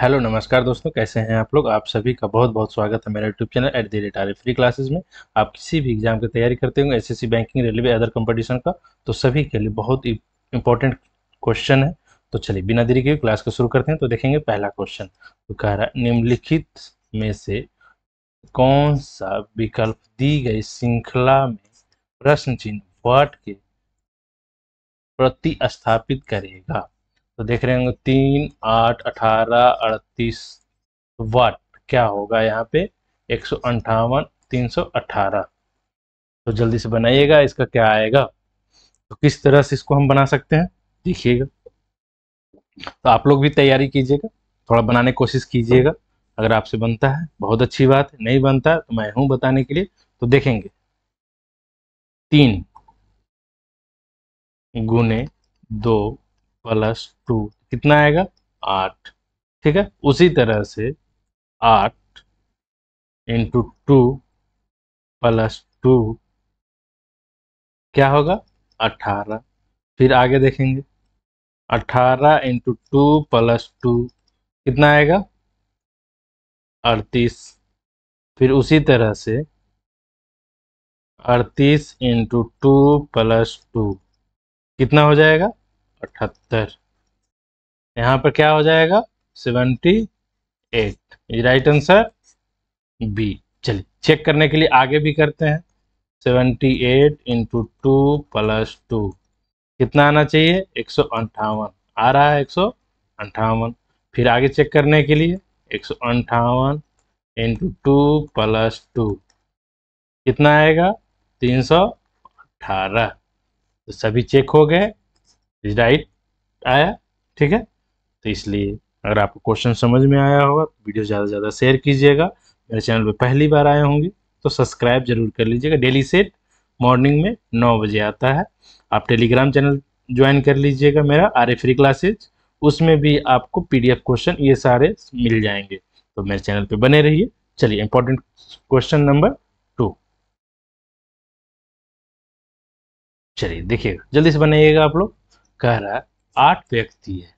Hello नमस्कार दोस्तों कैसे हैं आप लोग आप सभी का बहुत बहुत स्वागत है मेरे YouTube channel at the rate R free classes में आप किसी भी एग्जाम की तैयारी करते होंगे SSC banking railway other competition का तो सभी के लिए बहुत ही इंपॉर्टेंट क्वेश्चन है तो चलिए बिना देरी के क्लास को शुरू करते हैं तो देखेंगे पहला क्वेश्चन तो कह रहा है निम्नलिखित में से कौन सा विकल्प दी गई श्रृंखला में प्रश्न चिन्ह वर्ड के प्रतिस्थापित करेगा तो देख रहे होंगे तीन आठ अठारह अड़तीस वाट क्या होगा यहाँ पे एक सौ अंठावन तीन सौ अठारह तो जल्दी से बनाइएगा इसका क्या आएगा तो किस तरह से इसको हम बना सकते हैं देखिएगा तो आप लोग भी तैयारी कीजिएगा थोड़ा बनाने की कोशिश कीजिएगा अगर आपसे बनता है बहुत अच्छी बात है नहीं बनता तो मैं हूं बताने के लिए तो देखेंगे तीन गुने दो प्लस टू कितना आएगा आठ ठीक है उसी तरह से आठ इंटू टू प्लस टू क्या होगा अठारह फिर आगे देखेंगे अठारह इंटू टू प्लस टू कितना आएगा अड़तीस फिर उसी तरह से अड़तीस इंटू टू प्लस टू कितना हो जाएगा अठहत्तर यहाँ पर क्या हो जाएगा seventy eight right answer B चलिए चेक करने के लिए आगे भी करते हैं seventy eight into two plus two कितना आना चाहिए एक सौ अंठावन आ रहा है एक सौ अंठावन फिर आगे चेक करने के लिए एक सौ अंठावन इंटू टू प्लस टू कितना आएगा तीन सौ अठारह तो सभी चेक हो गए राइट आया ठीक है तो इसलिए अगर आपको क्वेश्चन समझ में आया होगा तो वीडियो ज़्यादा से ज़्यादा शेयर कीजिएगा मेरे चैनल पर पहली बार आए होंगे तो सब्सक्राइब जरूर कर लीजिएगा डेली सेट मॉर्निंग में नौ बजे आता है आप टेलीग्राम चैनल ज्वाइन कर लीजिएगा मेरा आर ए फ्री क्लासेज उसमें भी आपको पीडीएफ क्वेश्चन ये सारे मिल जाएंगे तो मेरे चैनल पे बने रहिए चलिए इंपॉर्टेंट क्वेश्चन नंबर टू चलिए देखिएगा जल्दी से बनाइएगा आप लोग कह रहा है आठ व्यक्ति है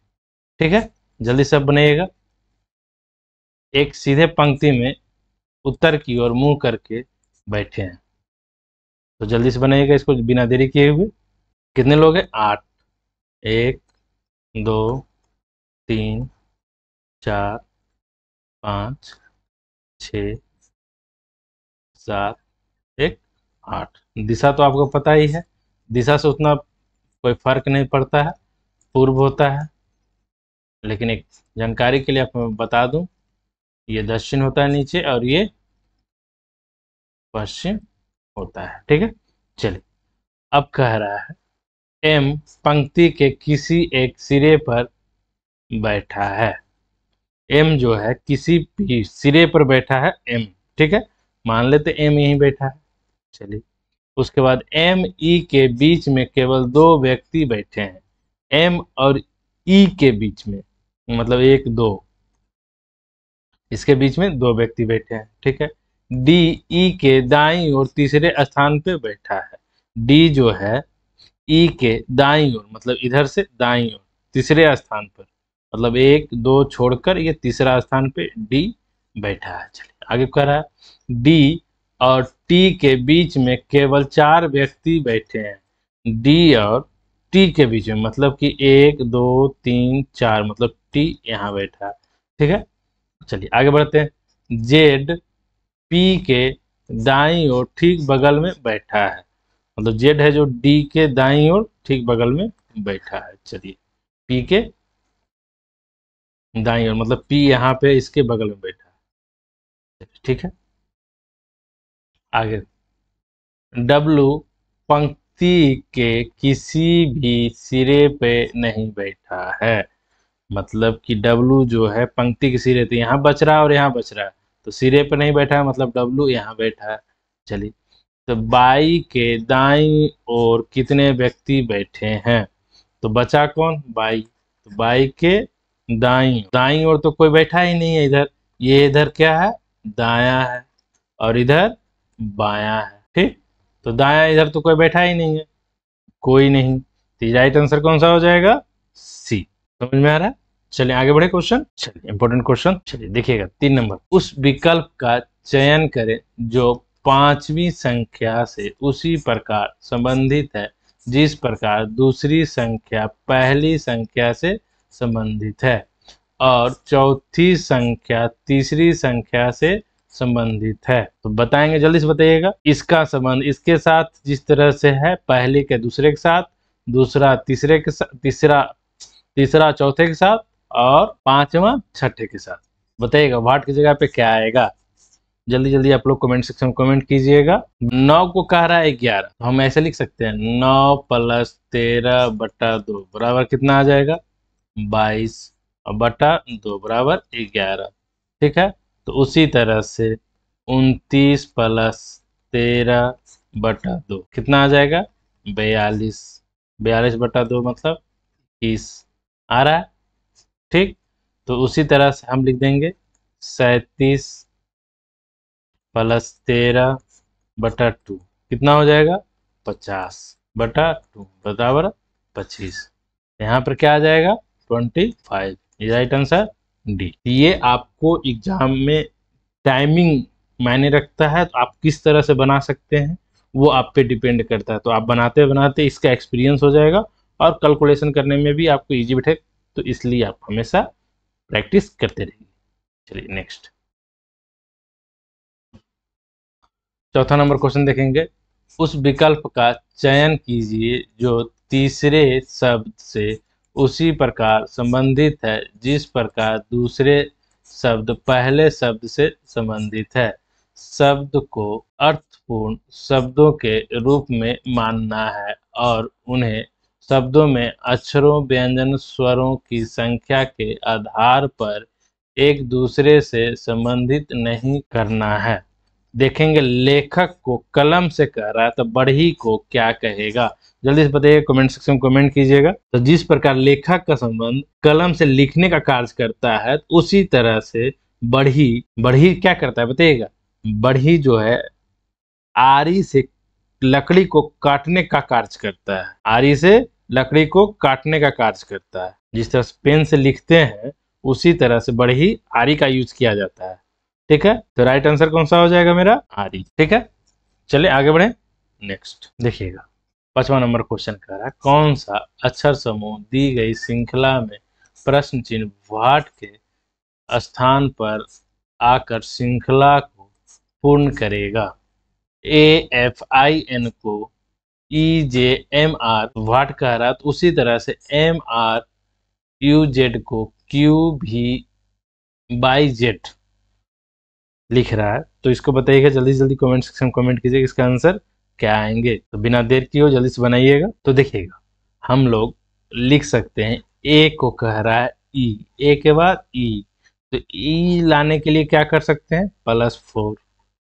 ठीक है जल्दी सब बनाइएगा एक सीधे पंक्ति में उत्तर की ओर मुंह करके बैठे हैं तो जल्दी से बनाइएगा इसको बिना देरी किए हुए कितने लोग हैं आठ एक दो तीन चार पाँच छ सात एक आठ दिशा तो आपको पता ही है दिशा से उतना कोई फर्क नहीं पड़ता है पूर्व होता है लेकिन एक जानकारी के लिए आपको बता दूं ये दक्षिण होता है नीचे और ये पश्चिम होता है ठीक है चलिए अब कह रहा है एम पंक्ति के किसी एक सिरे पर बैठा है एम जो है किसी भी सिरे पर बैठा है एम ठीक है मान लेते एम यहीं बैठा है चलिए उसके बाद एम ई e के बीच में केवल दो व्यक्ति बैठे हैं एम और ई e के बीच में मतलब एक दो इसके बीच में दो व्यक्ति बैठे हैं ठीक है डी ई e के दाई और तीसरे स्थान पे बैठा है डी जो है ई के दाई और मतलब इधर से दाई और तीसरे स्थान पर मतलब एक दो छोड़कर ये तीसरा स्थान पे डी बैठा है चलिए आगे कह रहा है डी और टी के बीच में केवल चार व्यक्ति बैठे हैं डी और टी के बीच में मतलब कि एक दो तीन चार मतलब टी यहाँ बैठा है ठीक है चलिए आगे बढ़ते हैं जेड पी के दाई और ठीक बगल में बैठा है मतलब जेड है जो डी के दाई और ठीक बगल में बैठा है चलिए पी के दाई और मतलब पी यहाँ पे इसके बगल में बैठा है ठीक है आगे डब्लू पंक्ति के किसी भी सिरे पे नहीं बैठा है मतलब कि डब्लू जो है पंक्ति के सिरे तो यहाँ बच रहा है और यहाँ बच रहा है तो सिरे पे नहीं बैठा है मतलब डब्लू यहाँ बैठा है चलिए तो बाई के दाई और कितने व्यक्ति बैठे हैं तो बचा कौन बाई तो बाई के दाई दाई और तो कोई बैठा ही नहीं है इधर ये इधर क्या है दाया है और इधर बाया है ठीक तो दाया इधर तो कोई बैठा ही नहीं है कोई नहीं तो राइट आंसर कौन सा हो जाएगा सी समझ में आ रहा है चलिए आगे बढ़े क्वेश्चन चलिए इंपॉर्टेंट क्वेश्चन चलिए देखिएगा तीन नंबर उस विकल्प का चयन करें जो पांचवी संख्या से उसी प्रकार संबंधित है जिस प्रकार दूसरी संख्या पहली संख्या से संबंधित है और चौथी संख्या तीसरी संख्या से संबंधित है तो बताएंगे जल्दी से बताइएगा इसका संबंध इसके साथ जिस तरह से है पहले के दूसरे के साथ दूसरा तीसरे के साथ तीसरा तीसरा चौथे के साथ और पांचवा छठे के साथ बताइएगा वाट की जगह पे क्या आएगा जल्दी जल्दी आप लोग कमेंट सेक्शन में कमेंट कीजिएगा नौ को कह रहा है ग्यारह तो हम ऐसे लिख सकते हैं नौ प्लस तेरह बटा दो बराबर कितना आ जाएगा बाईस बटा दो बराबर ग्यारह ठीक है तो उसी तरह से उनतीस प्लस तेरह बटा दो कितना आ जाएगा बयालीस बयालीस बटा दो मतलब इक्कीस आ रहा है ठीक तो उसी तरह से हम लिख देंगे सैतीस प्लस तेरह बटा टू कितना हो जाएगा पचास बटा टू बराबर पच्चीस यहाँ पर क्या आ जाएगा ट्वेंटी फाइव ये राइट आंसर डी ये आपको एग्जाम में टाइमिंग मायने रखता है तो आप किस तरह से बना सकते हैं वो आप पे डिपेंड करता है तो आप बनाते बनाते इसका एक्सपीरियंस हो जाएगा और कैलकुलेशन करने में भी आपको ईजी बैठे तो इसलिए आप हमेशा प्रैक्टिस करते रहिए चलिए नेक्स्ट चौथा नंबर क्वेश्चन देखेंगे उस विकल्प का चयन कीजिए जो तीसरे शब्द से उसी प्रकार संबंधित है जिस प्रकार दूसरे शब्द पहले शब्द से संबंधित है शब्द को अर्थपूर्ण शब्दों के रूप में मानना है और उन्हें शब्दों में अक्षरों व्यंजन स्वरों की संख्या के आधार पर एक दूसरे से संबंधित नहीं करना है देखेंगे लेखक को कलम से कह रहा है तो बढ़ी को क्या कहेगा जल्दी से बताइए कमेंट सेक्शन में कमेंट कीजिएगा तो जिस प्रकार लेखक का संबंध कलम से लिखने का कार्य करता है तो उसी तरह से बढ़ी बढ़ी क्या करता है बताइएगा बढ़ी जो है आरी से लकड़ी को काटने का कार्य करता है आरी से लकड़ी को काटने का कार्य करता है जिस तरह से पेन से लिखते हैं उसी तरह से बढ़ी आरी का यूज किया जाता है ठीक है तो राइट आंसर कौन सा हो जाएगा मेरा आर ठीक है चले आगे बढ़े नेक्स्ट देखिएगा पांचवा नंबर क्वेश्चन कह रहा है कौन सा अक्षर समूह दी गई श्रृंखला में प्रश्न चिन्ह वाट के स्थान पर आकर श्रृंखला को पूर्ण करेगा ए एफ आई एन को ई जे एम आर वाट कह रहा तो उसी तरह से एम आर यू जेड को क्यू भी बाई जेड लिख रहा है तो इसको बताइएगा जल्दी जल्दी कमेंट सेक्शन में कमेंट कीजिएगा इसका आंसर क्या आएंगे तो बिना देर की हो जल्दी से बनाइएगा तो देखिएगा हम लोग लिख सकते हैं ए को कह रहा है ई e, ए के बाद ई e। तो ई e लाने के लिए क्या कर सकते हैं प्लस फोर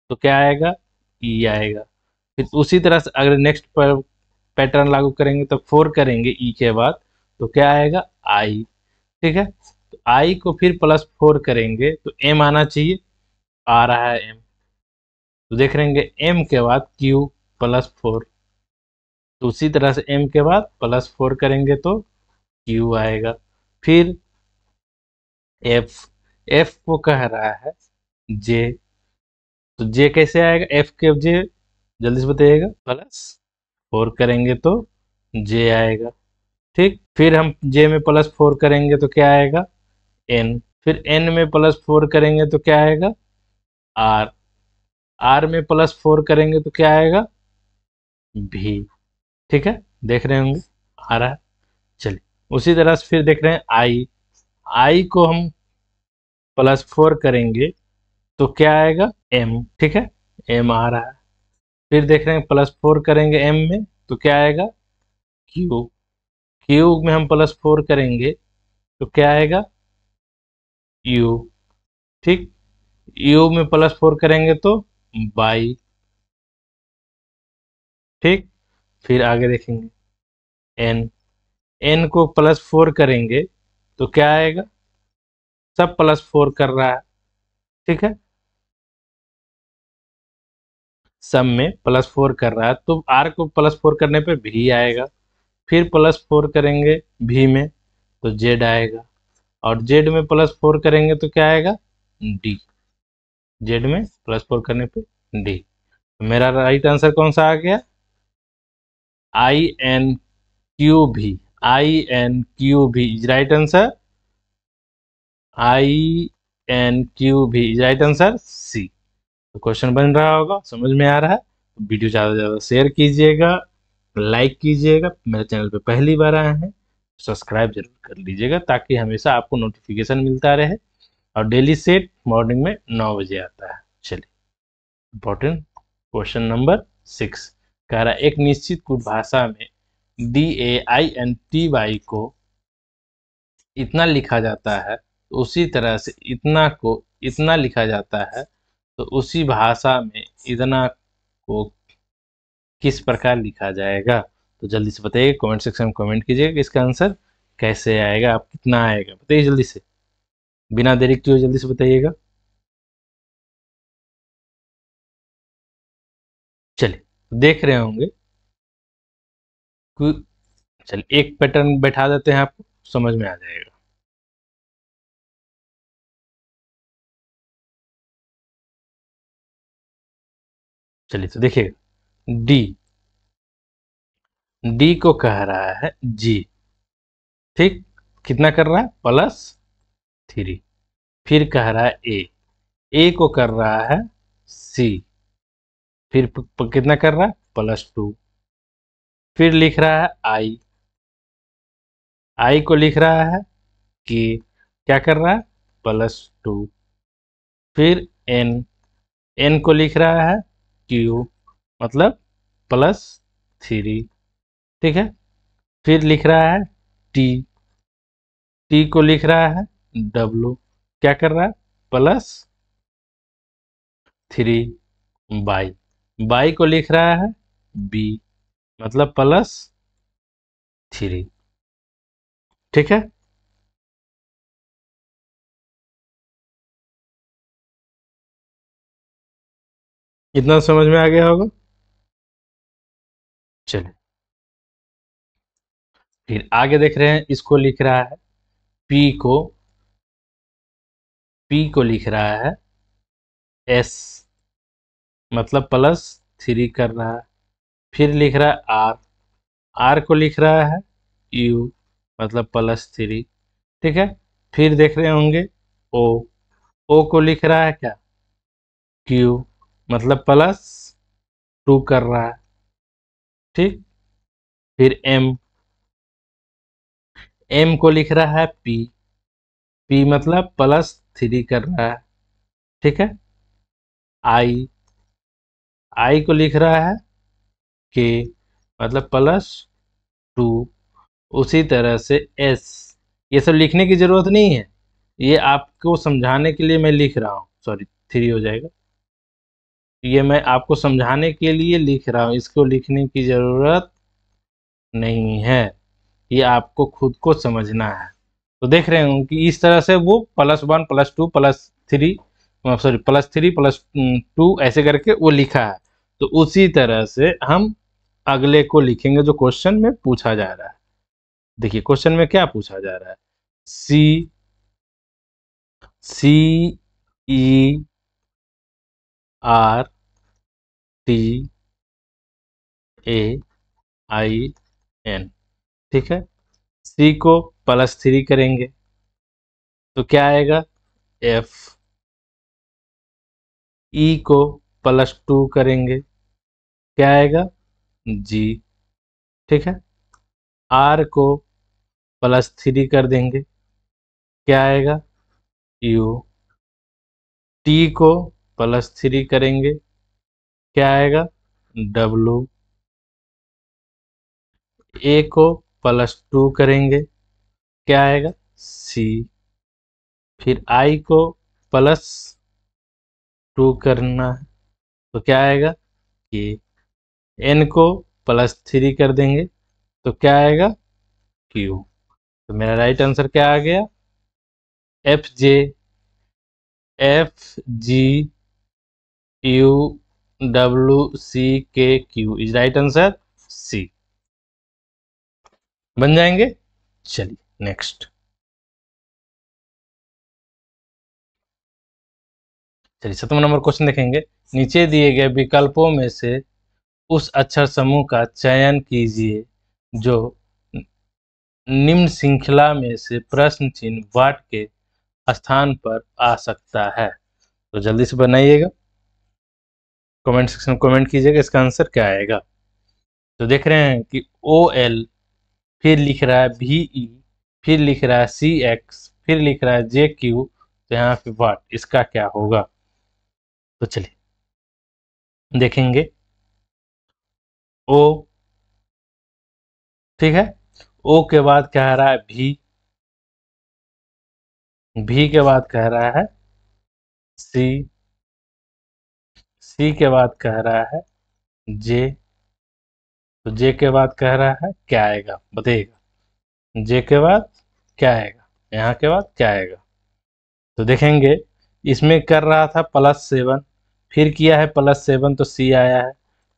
तो क्या आएगा ई आएगा फिर उसी तरह से अगर नेक्स्ट पर पैटर्न लागू करेंगे तो फोर करेंगे ई के बाद तो क्या आएगा आई ठीक है तो आई को फिर प्लस फोर करेंगे तो एम आना चाहिए आ रहा है एम तो देख रहे एम के बाद क्यू प्लस फोर तो उसी तरह से एम के बाद प्लस फोर करेंगे तो क्यू आएगा फिर एफ एफ को कह रहा है जे तो जे कैसे आएगा एफ के जे जल्दी से बताइएगा प्लस फोर करेंगे तो जे आएगा ठीक फिर हम जे में प्लस फोर करेंगे तो क्या आएगा एन फिर एन में प्लस फोर करेंगे तो क्या आएगा आर आर में प्लस फोर करेंगे तो क्या आएगा भी ठीक है देख रहे होंगे आ रहा है चलिए उसी तरह से फिर देख रहे हैं आई आई को हम प्लस फोर करेंगे तो क्या आएगा एम ठीक है एम आ रहा है फिर देख रहे हैं प्लस फोर करेंगे एम में तो क्या आएगा क्यू क्यू में हम प्लस फोर करेंगे तो क्या आएगा यू ठीक यू में प्लस फोर करेंगे तो बाई ठीक फिर आगे देखेंगे एन एन को प्लस फोर करेंगे तो क्या आएगा सब प्लस फोर कर रहा है ठीक है सब में प्लस फोर कर रहा है तो आर को प्लस फोर करने पे भी आएगा फिर प्लस फोर करेंगे भी में तो जेड आएगा और जेड में प्लस फोर करेंगे तो क्या आएगा डी जेड में प्लस फोर करने पे डी मेरा राइट आंसर कौन सा आ गया आई N Q V I N Q V is right answer I N Q V is right answer C तो क्वेश्चन बन रहा होगा समझ में आ रहा है तो वीडियो ज़्यादा से ज़्यादा शेयर कीजिएगा लाइक कीजिएगा मेरे चैनल पे पहली बार आए हैं सब्सक्राइब जरूर कर लीजिएगा ताकि हमेशा आपको नोटिफिकेशन मिलता रहे और डेली सेट मॉर्निंग में नौ बजे आता है चलिए इम्पोर्टेंट क्वेश्चन नंबर सिक्स कह रहा एक निश्चित कुट भाषा में D A I N T Y को इतना लिखा जाता है तो उसी तरह से इतना को इतना लिखा जाता है तो उसी भाषा में इतना को किस प्रकार लिखा जाएगा तो जल्दी से बताइए कमेंट सेक्शन में कमेंट कीजिएगा कि इसका आंसर कैसे आएगा आप कितना आएगा बताइए जल्दी से बिना देरी किए जल्दी से बताइएगा चलिए देख रहे होंगे चलिए एक पैटर्न बैठा देते हैं आपको समझ में आ जाएगा चलिए तो देखिए डी डी को कह रहा है जी ठीक कितना कर रहा है प्लस थ्री फिर कह रहा है ए ए को कर रहा है सी फिर प, प, कितना कर रहा है प्लस टू फिर लिख रहा है आई आई को लिख रहा है के क्या कर रहा है प्लस टू फिर एन एन को लिख रहा है क्यू मतलब प्लस थ्री ठीक है फिर लिख रहा है टी टी को लिख रहा है डब्लू क्या कर रहा है प्लस थ्री बाई बाई को लिख रहा है बी मतलब प्लस थ्री ठीक है इतना समझ में आ गया होगा चलिए फिर आगे देख रहे हैं इसको लिख रहा है पी को पी को लिख रहा है एस मतलब प्लस थ्री कर रहा है फिर लिख रहा है आर आर को लिख रहा है यू मतलब प्लस थ्री ठीक है फिर देख रहे होंगे ओ ओ को लिख रहा है क्या क्यू मतलब प्लस टू कर रहा है ठीक फिर एम एम को लिख रहा है पी पी मतलब प्लस थ्री कर रहा है ठीक है आई आई को लिख रहा है के मतलब प्लस टू उसी तरह से एस ये सब लिखने की ज़रूरत नहीं है ये आपको समझाने के लिए मैं लिख रहा हूँ सॉरी थ्री हो जाएगा ये मैं आपको समझाने के लिए लिख रहा हूँ इसको लिखने की ज़रूरत नहीं है ये आपको खुद को समझना है तो देख रहे हूँ कि इस तरह से वो plus one plus two plus three sorry plus three plus two ऐसे करके वो लिखा है तो उसी तरह से हम अगले को लिखेंगे जो क्वेश्चन में पूछा जा रहा है देखिए क्वेश्चन में क्या पूछा जा रहा है C C E R T A I N ठीक है सी को प्लस थ्री करेंगे तो क्या आएगा एफ ई e को प्लस टू करेंगे क्या आएगा जी ठीक है आर को प्लस थ्री कर देंगे क्या आएगा यू टी को प्लस थ्री करेंगे क्या आएगा डब्लू ए को प्लस टू करेंगे क्या आएगा सी फिर आई को प्लस टू करना है तो क्या आएगा कि एन को प्लस थ्री कर देंगे तो क्या आएगा क्यू तो मेरा राइट आंसर क्या आ गया F J F G U W C K Q is right answer C बन जाएंगे चलिए नेक्स्ट चलिए सत्रह नंबर क्वेश्चन देखेंगे नीचे दिए गए विकल्पों में से उस अक्षर समूह का चयन कीजिए जो निम्न श्रृंखला में से प्रश्न चिन्ह वाट के स्थान पर आ सकता है तो जल्दी से बनाइएगा कमेंट सेक्शन में कमेंट कीजिएगा इसका आंसर क्या आएगा तो देख रहे हैं कि ओ एल फिर लिख रहा है भी ई e, फिर लिख रहा है सी एक्स फिर लिख रहा है जे क्यू तो यहाँ पे वाट इसका क्या होगा तो चलिए देखेंगे ओ ठीक है ओ के बाद कह रहा है भी भी के बाद कह रहा है सी सी के बाद कह रहा है जे तो जे के बाद कह रहा है क्या आएगा बताइएगा जे के बाद क्या आएगा यहाँ के बाद क्या आएगा तो देखेंगे इसमें कर रहा था प्लस सेवन फिर किया है प्लस सेवन तो सी आया है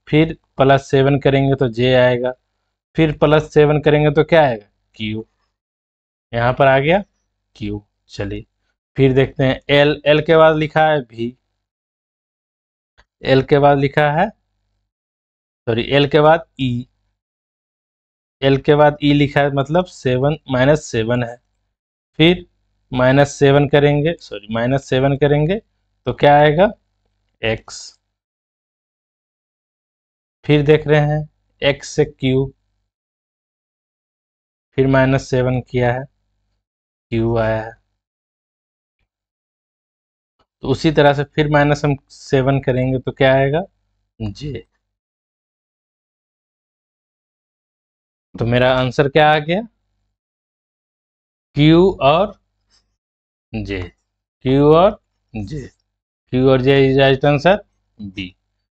फिर प्लस सेवन करेंगे तो जे आएगा फिर प्लस सेवन करेंगे तो क्या आएगा क्यू यहाँ पर आ गया क्यू चलिए फिर देखते हैं एल एल के बाद लिखा है भी एल के बाद लिखा है सॉरी एल के बाद ई e। एल के बाद ई e लिखा है मतलब सेवन माइनस सेवन है फिर माइनस सेवन करेंगे सॉरी माइनस सेवन करेंगे तो क्या आएगा एक्स फिर देख रहे हैं एक्स से क्यू फिर माइनस सेवन किया है क्यू आया है तो उसी तरह से फिर माइनस हम सेवन करेंगे तो क्या आएगा जे तो मेरा आंसर क्या आ गया क्यू और J क्यू और J क्यू और J is right answer B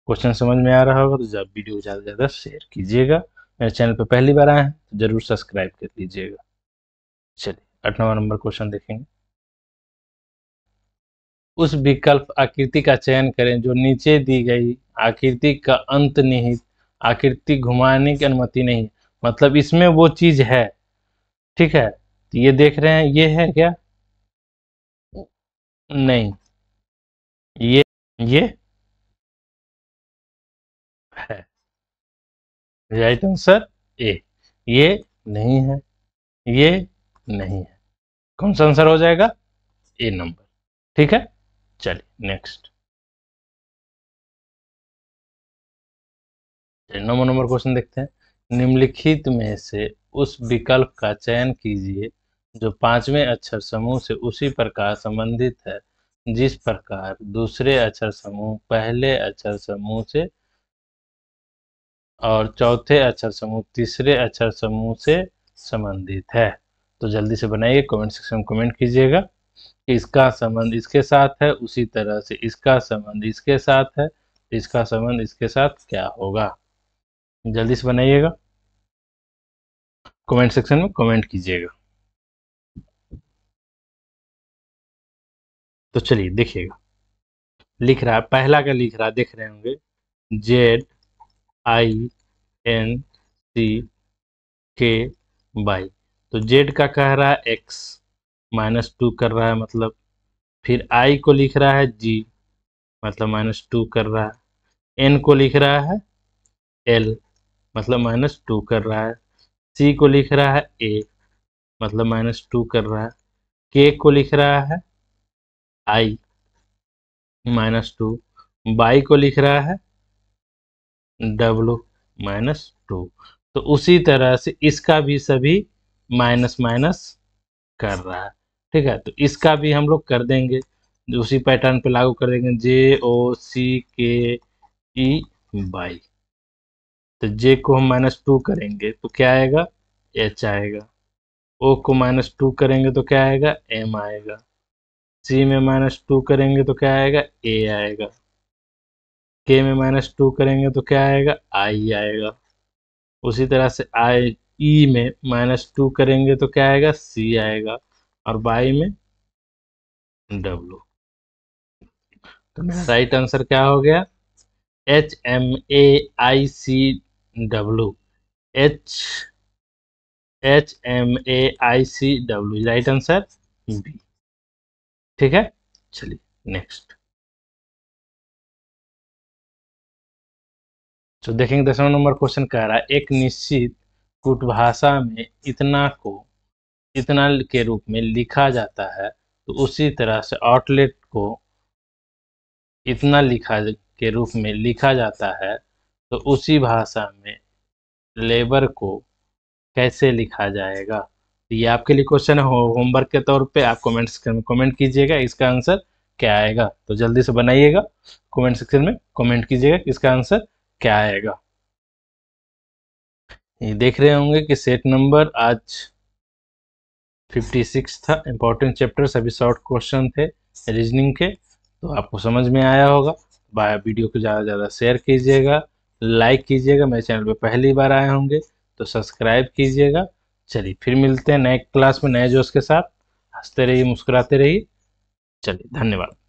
question समझ में आ रहा होगा तो जब वीडियो ज़्यादा ज़्यादा शेयर कीजिएगा मेरे चैनल पर पहली बार आए हैं तो ज़रूर सब्सक्राइब कर लीजिएगा चलिए अठवा नंबर क्वेश्चन देखेंगे उस विकल्प आकृति का चयन करें जो नीचे दी गई आकृति का अंत निहित आकृति घुमाने की अनुमति नहीं मतलब इसमें वो चीज है ठीक है तो ये देख रहे हैं ये है क्या नहीं ये ये है राइट आंसर ए ये नहीं है ये नहीं है कौन सा आंसर हो जाएगा ए नंबर ठीक है चलिए नेक्स्ट नौ नंबर क्वेश्चन देखते हैं निम्नलिखित में से उस विकल्प का चयन कीजिए जो पांचवें अक्षर समूह से उसी प्रकार संबंधित है जिस प्रकार दूसरे अक्षर समूह पहले अक्षर समूह से और चौथे अक्षर समूह तीसरे अक्षर समूह से संबंधित है तो जल्दी से बनाइए कमेंट सेक्शन में कमेंट कीजिएगा इसका संबंध इसके साथ है उसी तरह से इसका संबंध इसके साथ है इसका संबंध इसके साथ क्या होगा जल्दी से बनाइएगा कमेंट सेक्शन में कमेंट कीजिएगा तो चलिए देखिएगा लिख रहा है पहला का लिख रहा है देख रहे होंगे जेड आई एन सी के बाई तो जेड का कह रहा है एक्स माइनस टू कर रहा है मतलब फिर आई को लिख रहा है जी मतलब माइनस टू कर रहा है एन को लिख रहा है एल मतलब माइनस टू कर रहा है सी को लिख रहा है ए मतलब माइनस टू कर रहा है के को लिख रहा है आई माइनस टू बाई को लिख रहा है डब्लू माइनस टू तो उसी तरह से इसका भी सभी माइनस माइनस कर रहा है ठीक है तो इसका भी हम लोग कर देंगे उसी पैटर्न पे लागू कर देंगे जे ओ सी के ई बाई तो जे को हम माइनस टू करेंगे तो क्या आएगा एच आएगा ओ को माइनस टू करेंगे तो क्या आएगा एम आएगा सी में माइनस टू करेंगे तो क्या आएगा ए आएगा के में माइनस टू करेंगे तो क्या आएगा आई आएगा उसी तरह से आई ई e में माइनस टू करेंगे तो क्या आएगा सी आएगा और बाई में डब्लू तो राइट आंसर क्या हो गया H M A I C W H H M A I C W right answer B ठीक है चलिए नेक्स्ट तो देखेंगे दसवा नंबर क्वेश्चन कह रहा है एक निश्चित कुटभाषा में इतना को इतना के रूप में लिखा जाता है तो उसी तरह से आउटलेट को इतना लिखा के रूप में लिखा जाता है तो उसी भाषा में लेबर को कैसे लिखा जाएगा तो ये आपके लिए क्वेश्चन है हो, होमवर्क के तौर पे आप सेक्शन में कमेंट कीजिएगा इसका आंसर क्या आएगा तो जल्दी से बनाइएगा कमेंट सेक्शन में कमेंट कीजिएगा इसका आंसर क्या आएगा ये देख रहे होंगे कि सेट नंबर आज 56 था इम्पोर्टेंट चैप्टर सभी शॉर्ट क्वेश्चन थे रीजनिंग के तो आपको समझ में आया होगा वीडियो को ज़्यादा से ज़्यादा शेयर कीजिएगा लाइक कीजिएगा मेरे चैनल पे पहली बार आए होंगे तो सब्सक्राइब कीजिएगा चलिए फिर मिलते हैं नए क्लास में नए जोश के साथ हंसते रहिए मुस्कुराते रहिए चलिए धन्यवाद